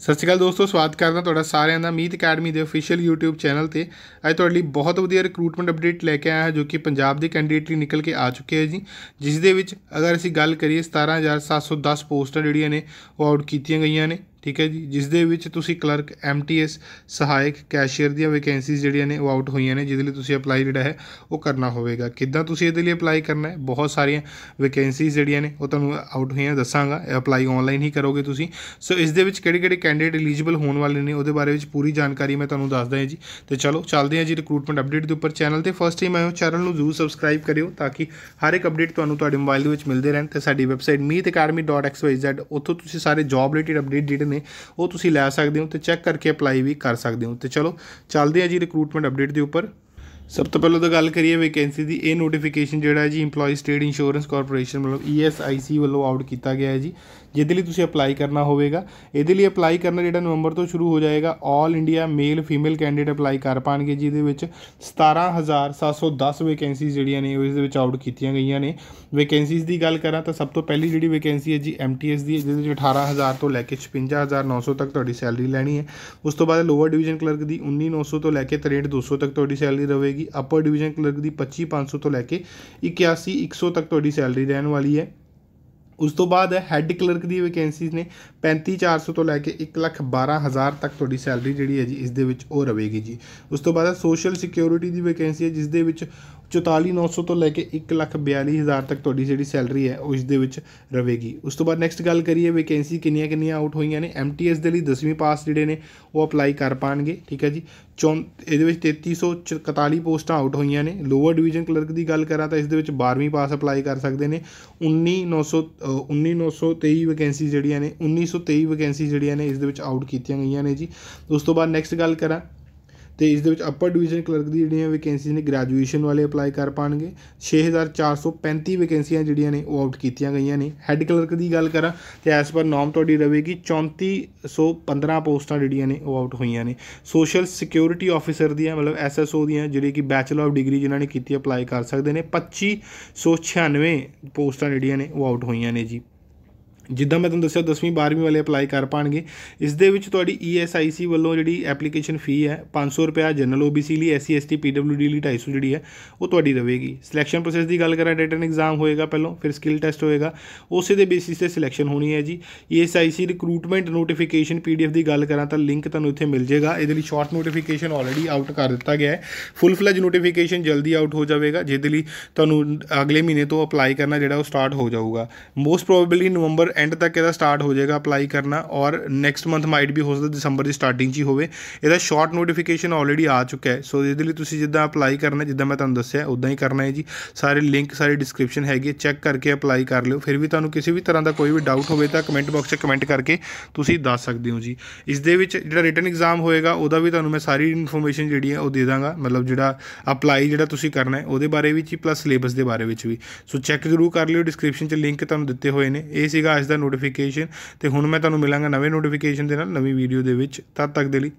ਸਤਿ ਸ਼੍ਰੀ ਅਕਾਲ ਦੋਸਤੋ ਸਵਾਗਤ ਕਰਦਾ ਤੁਹਾਡਾ ਸਾਰਿਆਂ ਦਾ ਮੀਤ ਅਕੈਡਮੀ ਦੇ ਅਫੀਸ਼ੀਅਲ YouTube ਚੈਨਲ ਤੇ ਅੱਜ ਤੁਹਾਡੇ ਲਈ ਬਹੁਤ ਵਧੀਆ ਰਿਕਰੂਟਮੈਂਟ ਅਪਡੇਟ ਲੈ ਕੇ ਆਇਆ ਹਾਂ ਜੋ ਕਿ ਪੰਜਾਬ ਦੇ ਕੈਂਡੀਡੇਟ ਲਈ ਨਿਕਲ ਕੇ ਆ ਚੁੱਕੇ ਹੈ ਜੀ ਜਿਸ ਦੇ ਵਿੱਚ ਅਗਰ ਅਸੀਂ ਗੱਲ ਕਰੀਏ 17710 ਪੋਸਟਾਂ ਜਿਹੜੀਆਂ ਨੇ ਉਹ ਆਊਟ ਕੀਤੀਆਂ ਗਈਆਂ ਨੇ ਠੀਕ ਹੈ ਜੀ ਜਿਸ ਦੇ ਵਿੱਚ ਤੁਸੀਂ ਕਲਰਕ ਐਮਟੀਐਸ ਸਹਾਇਕ ਕੈਸ਼ੀਅਰ ਦੀਆਂ ਵੈਕੈਂਸੀਜ਼ ਜਿਹੜੀਆਂ ਨੇ ਉਹ ਆਊਟ ਹੋਈਆਂ ਨੇ ਜਿਹਦੇ ਲਈ ਤੁਸੀਂ ਅਪਲਾਈ ਜਿਹੜਾ ਹੈ ਉਹ ਕਰਨਾ ਹੋਵੇਗਾ ਕਿੱਦਾਂ ਤੁਸੀਂ ਇਹਦੇ ਲਈ ਅਪਲਾਈ ਕਰਨਾ ਹੈ ਬਹੁਤ ਸਾਰੀਆਂ ਵੈਕੈਂਸੀਜ਼ ਜਿਹੜੀਆਂ ਨੇ ਉਹ ਤੁਹਾਨੂੰ ਆਊਟ ਹੋਈਆਂ ਦੱਸਾਂਗਾ ਅਪਲਾਈ ਆਨਲਾਈਨ ਹੀ ਕਰੋਗੇ ਤੁਸੀਂ ਸੋ ਇਸ ਦੇ ਵਿੱਚ ਕਿਹੜੇ-ਕਿਹੜੇ ਕੈਂਡੀਡੇਟ ਐਲੀਜੀਬਲ ਹੋਣ ਵਾਲੇ ਨੇ ਉਹਦੇ ਬਾਰੇ ਵਿੱਚ ਪੂਰੀ ਜਾਣਕਾਰੀ ਮੈਂ ਤੁਹਾਨੂੰ ਦੱਸਦਾ ਹਾਂ ਜੀ ਤੇ ਚਲੋ ਚੱਲਦੇ ਹਾਂ ਜੀ ਰਿਕਰੂਟਮੈਂਟ ਅਪਡੇਟ ਦੇ ਉੱਪਰ ਚੈਨਲ ਤੇ ਫਸਟ ਟਾਈਮ ਆਇਓ ਚੈਨਲ ਨੂੰ ਜ਼ਰੂਰ ਸਬਸਕ੍ਰਾਈਬ ਕਰਿਓ ਤਾਂ ਕਿ ਹਰ ਇੱਕ ਅਪਡੇਟ ਤੁਹਾਨੂੰ ਤੁਹਾਡੇ ਮੋਬਾਈਲ ਦੇ ਵਿੱਚ ਮਿਲਦੇ ਰਹਿਣ ਤੇ ਸਾਡੀ ਵੈਬਸਾਈਟ meetacademy.xyz ਉੱਥੋਂ ਤੁਸੀਂ ਸਾਰੇ ਜੌਬ ਰਿਲੇਟਡ ਅਪਡੇਟ ਜਿਹੜੇ ਨੇ ਉਹ ਤੁਸੀਂ ਲੈ ਸਕਦੇ ਹੋ ਤੇ ਚੈੱਕ ਕਰਕੇ ਅਪਲਾਈ ਵੀ ਕਰ ਸਕਦੇ ਹੋ ਤੇ ਚਲੋ ਚੱਲਦੇ ਆ ਜੀ ਰਿਕਰੂਟਮੈਂਟ ਅਪਡੇਟ ਦੇ ਉੱਪਰ ਸਭ ਤੋਂ ਪਹਿਲਾਂ ਤਾਂ ਗੱਲ ਕਰੀਏ ਵੈਕੈਂਸੀ ਦੀ ਇਹ ਨੋਟੀਫਿਕੇਸ਼ਨ ਜਿਹੜਾ ਹੈ ਜੀ EMPLOYEE ਸਟੇਟ ਇੰਸ਼ੋਰੈਂਸ ਕਾਰਪੋਰੇਸ਼ਨ ਮਤਲਬ ESIC ਵੱਲੋਂ ਆਊਟ e ਕੀਤਾ ਗਿਆ ਹੈ ਜੀ ਜਿਹਦੇ ਲਈ ਤੁਸੀਂ ਅਪਲਾਈ ਕਰਨਾ ਹੋਵੇਗਾ ਇਹਦੇ ਲਈ ਅਪਲਾਈ ਕਰਨਾ ਜਿਹੜਾ ਨਵੰਬਰ ਤੋਂ ਸ਼ੁਰੂ ਹੋ ਜਾਏਗਾ 올 India male female candidate apply ਕਰ ਪਾਣਗੇ ਜਿਹਦੇ ਵਿੱਚ 17710 ਵੈਕੈਂਸੀ ਜਿਹੜੀਆਂ ਨੇ ਉਹ ਇਸ ਦੇ ਵਿੱਚ ਆਊਟ ਕੀਤੀਆਂ ਗਈਆਂ ਨੇ ਵੈਕੈਂਸੀਜ਼ ਦੀ ਗੱਲ ਕਰਾਂ ਤਾਂ ਸਭ ਤੋਂ ਪਹਿਲੀ ਜਿਹੜੀ ਵੈਕੈਂਸੀ ਹੈ ਜੀ MTS ਦੀ ਜਿਹਦੇ ਵਿੱਚ 18000 ਤੋਂ ਲੈ ਕੇ 56900 ਤੱਕ ਤੁਹਾਡੀ ਸੈਲਰੀ ਲੈਣੀ ਹੈ ਉਸ ਤੋਂ ਬਾਅਦ ਲੋਅਰ ਡਿਵੀਜ਼ਨ ਕਲਰਕ ਦੀ 19900 ਤੋਂ ਲੈ ਕੇ 63200 ਤੱਕ ਤੁਹਾਡੀ ਸੈਲਰੀ ਰਹੇਗੀ ਰਹੇਗੀ ਅਪਰ ਡਿਵੀਜ਼ਨ ਕਲਰਕ ਦੀ 25500 ਤੋਂ ਲੈ ਕੇ 81100 ਤੱਕ ਤੁਹਾਡੀ ਸੈਲਰੀ ਰਹਿਣ ਵਾਲੀ ਹੈ ਉਸ ਤੋਂ ਬਾਅਦ ਹੈ ਹੈੱਡ ਕਲਰਕ ਦੀ ਵੈਕੈਂਸੀਜ਼ ਨੇ 35400 ਤੋਂ ਲੈ ਕੇ 112000 ਤੱਕ ਤੁਹਾਡੀ ਸੈਲਰੀ ਜਿਹੜੀ ਹੈ ਜੀ ਇਸ ਦੇ ਵਿੱਚ ਉਹ ਰਹੇਗੀ ਜੀ ਉਸ ਤੋਂ ਬਾਅਦ ਹੈ ਸੋਸ਼ਲ ਸਿਕਿਉਰਿਟੀ ਦੀ ਵੈਕੈਂਸੀ ਹੈ ਜਿਸ ਦੇ ਵਿੱਚ 44900 ਤੋਂ ਲੈ ਕੇ 142000 ਤੱਕ ਤੁਹਾਡੀ ਜਿਹੜੀ ਸੈਲਰੀ ਹੈ ਉਹ ਇਸ ਦੇ ਵਿੱਚ ਰਹੇਗੀ ਉਸ ਤੋਂ ਬਾਅਦ ਨੈਕਸਟ ਗੱਲ ਕਰੀਏ ਵੈਕੈਂਸੀ ਕਿੰਨੀਆਂ ਕਿੰਨੀਆਂ ਆਊਟ ਹੋਈਆਂ ਨੇ ਐਮਟੀਐਸ ਦੇ ਲਈ 10ਵੀਂ ਪਾਸ ਜਿਹੜੇ ਨੇ ਉਹ ਅਪਲਾਈ ਕਰ ਪਾਣਗੇ ਠੀਕ ਹੈ ਜੀ ਚੋਂ ਇਹਦੇ ਵਿੱਚ 3344 ਪੋਸਟਾਂ ਆਊਟ ਹੋਈਆਂ ਨੇ ਲੋਅਰ ਡਿਵੀਜ਼ਨ ਕਲਰਕ ਦੀ ਗੱਲ ਕਰਾਂ ਤਾਂ ਇਸ ਦੇ ਵਿੱਚ 12ਵੀਂ ਪਾਸ ਅਪਲਾਈ ਕਰ ਸਕਦੇ ਨੇ 19900 19923 ਵੈਕੈਂਸੀ ਜਿਹੜੀਆਂ ਨੇ 1923 ਵੈਕੈਂਸੀ ਜਿਹੜੀਆਂ ਨੇ ਇਸ ਦੇ ਵਿੱਚ ਆਊਟ ਕੀਤੀਆਂ ਗਈਆਂ ਨੇ ਜੀ ਉਸ ਤੋਂ ਬਾਅਦ ਨੈਕਸਟ ਗੱਲ ਕਰਾਂ ਤੇ ਇਸ ਦੇ ਵਿੱਚ ਅਪਰ ਡਿਵੀਜ਼ਨ ਕਲਰਕ ਦੀ ਜਿਹੜੀਆਂ ਵੈਕੈਂਸੀਆਂ ਨੇ ਗ੍ਰੈਜੂਏਸ਼ਨ ਵਾਲੇ ਅਪਲਾਈ ਕਰ ਪਾਣਗੇ 6435 ਵੈਕੈਂਸੀਆਂ ਜਿਹੜੀਆਂ ਨੇ ਉਹ ਆਊਟ ਕੀਤੀਆਂ ਗਈਆਂ ਨੇ ਹੈੱਡ ਕਲਰਕ ਦੀ ਗੱਲ ਕਰਾਂ ਤੇ ਐਸ ਪਰ ਨਾਮ ਤੁਹਾਡੀ ਰਹੇਗੀ 3415 ਪੋਸਟਾਂ ਜਿਹੜੀਆਂ ਨੇ ਉਹ ਆਊਟ ਹੋਈਆਂ ਨੇ ਸੋਸ਼ਲ ਸਿਕਿਉਰਿਟੀ ਆਫੀਸਰ ਦੀਆਂ ਮਤਲਬ ਐਸਐਸਓ ਦੀਆਂ ਜਿਹੜੇ ਕਿ ਬੈਚਲਰ ਆਫ ਡਿਗਰੀ ਜਿਨ੍ਹਾਂ ਨੇ ਕੀਤੀ ਅਪਲਾਈ ਕਰ ਸਕਦੇ ਨੇ 2596 ਪੋਸਟਾਂ ਜਿਹੜੀਆਂ ਨੇ ਉਹ ਆਊਟ ਹੋਈਆਂ ਨੇ ਜੀ ਜਿੱਦਾਂ ਮੈਂ ਤੁਹਾਨੂੰ ਦੱਸਿਆ 10ਵੀਂ 12ਵੀਂ ਵਾਲੇ ਅਪਲਾਈ ਕਰ ਪਾਣਗੇ ਇਸ ਦੇ ਵਿੱਚ ਤੁਹਾਡੀ ESIC ਵੱਲੋਂ ਜਿਹੜੀ ਐਪਲੀਕੇਸ਼ਨ ਫੀ ਹੈ 500 ਰੁਪਿਆ ਜਨਰਲ OBC ਲਈ SC e ST PWD ਲਈ 250 ਜਿਹੜੀ ਹੈ ਉਹ ਤੁਹਾਡੀ ਰਹੇਗੀ ਸਿਲੈਕਸ਼ਨ ਪ੍ਰੋਸੈਸ ਦੀ ਗੱਲ ਕਰਾਂ ਰਿਟਨ ਐਗਜ਼ਾਮ ਹੋਏਗਾ ਪਹਿਲਾਂ ਫਿਰ ਸਕਿੱਲ ਟੈਸਟ ਹੋਏਗਾ ਉਸੇ ਦੇ ਬੇਸਿਸ ਤੇ ਸਿਲੈਕਸ਼ਨ ਹੋਣੀ ਹੈ ਜੀ ESIC ਰਿਕਰੂਟਮੈਂਟ ਨੋਟੀਫਿਕੇਸ਼ਨ PDF ਦੀ ਗੱਲ ਕਰਾਂ ਤਾਂ ਲਿੰਕ ਤੁਹਾਨੂੰ ਇੱਥੇ ਮਿਲ ਜਾਏਗਾ ਇਹਦੇ ਲਈ ਸ਼ਾਰਟ ਨੋਟੀਫਿਕੇਸ਼ਨ ਆਲਰੇਡੀ ਆਊਟ ਕਰ ਦਿੱਤਾ ਗਿਆ ਹੈ ਫੁੱਲ ਫਲੈਜ ਨੋਟੀਫਿਕੇਸ਼ਨ ਜਲਦੀ ਆਊਟ ਹੋ ਜਾਵੇਗਾ ਜਿਹਦੇ ਲਈ ਤੁਹਾਨੂੰ ਅਗਲੇ ਮਹੀਨੇ ਤੋਂ ਅਪਲਾਈ ਕਰਨਾ ਜਿਹੜਾ ਉਹ ਸਟਾਰਟ ਹੋ ਜਾਊਗਾ ਮੋਸਟ ਪ੍ਰੋਬੇਬਲੀ ਨਵੰਬਰ ਐਂਡ ਤੱਕ ਇਹਦਾ ਸਟਾਰਟ ਹੋ ਜਾਏਗਾ ਅਪਲਾਈ ਕਰਨਾ ਔਰ ਨੈਕਸਟ ਮੰਥ ਮਾਈਟ ਵੀ ਹੋ ਸਕਦਾ ਦਸੰਬਰ ਦੀ ਸਟਾਰਟਿੰਗ 'ਚ ਹੀ ਹੋਵੇ ਇਹਦਾ ਸ਼ਾਰਟ ਨੋਟੀਫਿਕੇਸ਼ਨ ਆਲਰੇਡੀ ਆ ਚੁੱਕਾ ਹੈ ਸੋ ਇਹਦੇ ਲਈ ਤੁਸੀਂ ਜਿੱਦਾਂ ਅਪਲਾਈ ਕਰਨਾ ਜਿੱਦਾਂ ਮੈਂ ਤੁਹਾਨੂੰ ਦੱਸਿਆ ਉਦਾਂ ਹੀ ਕਰਨਾ ਹੈ ਜੀ ਸਾਰੇ ਲਿੰਕ ਸਾਰੇ ਡਿਸਕ੍ਰਿਪਸ਼ਨ ਹੈਗੇ ਚੈੱਕ ਕਰਕੇ ਅਪਲਾਈ ਕਰ ਲਿਓ ਫਿਰ ਵੀ ਤੁਹਾਨੂੰ ਕਿਸੇ ਵੀ ਤਰ੍ਹਾਂ ਦਾ ਕੋਈ ਵੀ ਡਾਊਟ ਹੋਵੇ ਤਾਂ ਕਮੈਂਟ ਬਾਕਸ 'ਚ ਕਮੈਂਟ ਕਰਕੇ ਤੁਸੀਂ ਦੱਸ ਸਕਦੇ ਹੋ ਜੀ ਇਸ ਦੇ ਵਿੱਚ ਜਿਹੜਾ ਰਿਟਨ ਐਗਜ਼ਾਮ ਹੋਏਗਾ ਉਹਦਾ ਵੀ ਤੁਹਾਨੂੰ ਮੈਂ ਸਾਰੀ ਇਨਫੋਰਮੇਸ਼ਨ ਜਿਹੜੀ ਹੈ ਉਹ ਦੇ ਦਾਂਗਾ ਮਤਲਬ ਜਿਹੜਾ ਅਪਲਾਈ ਜਿਹੜਾ ਤੁਸੀਂ ਕਰਨਾ ਹੈ ਉਹਦੇ ਬਾਰੇ ਵਿੱਚ ਹੀ ਪਲੱਸ ਸਿਲੇਬਸ ਦੇ ਬਾਰੇ ਵਿੱਚ ਵੀ ਸੋ ਚੈੱਕ ਜ਼ਰੂਰ ਕਰ ਲਿਓ ਡਿਸਕ੍ਰਿਪਸ਼ਨ 'ਚ ਲਿੰਕ ਤੁਹਾਨੂੰ ਦਿੱਤੇ ਹੋਏ ਨੇ ਇਹ ਸੀਗਾ ਇਸ ਦਾ ਨੋਟੀਫਿਕੇਸ਼ਨ ਤੇ ਹੁਣ ਮੈਂ ਤੁਹਾਨੂੰ ਮਿਲਾਂਗਾ ਨਵੇਂ ਨੋਟੀਫਿਕੇਸ਼ਨ ਦੇ ਨਾਲ ਨਵੀਂ ਵੀਡੀਓ ਦੇ ਵਿੱਚ ਤਦ ਤੱਕ ਦੇ ਲਈ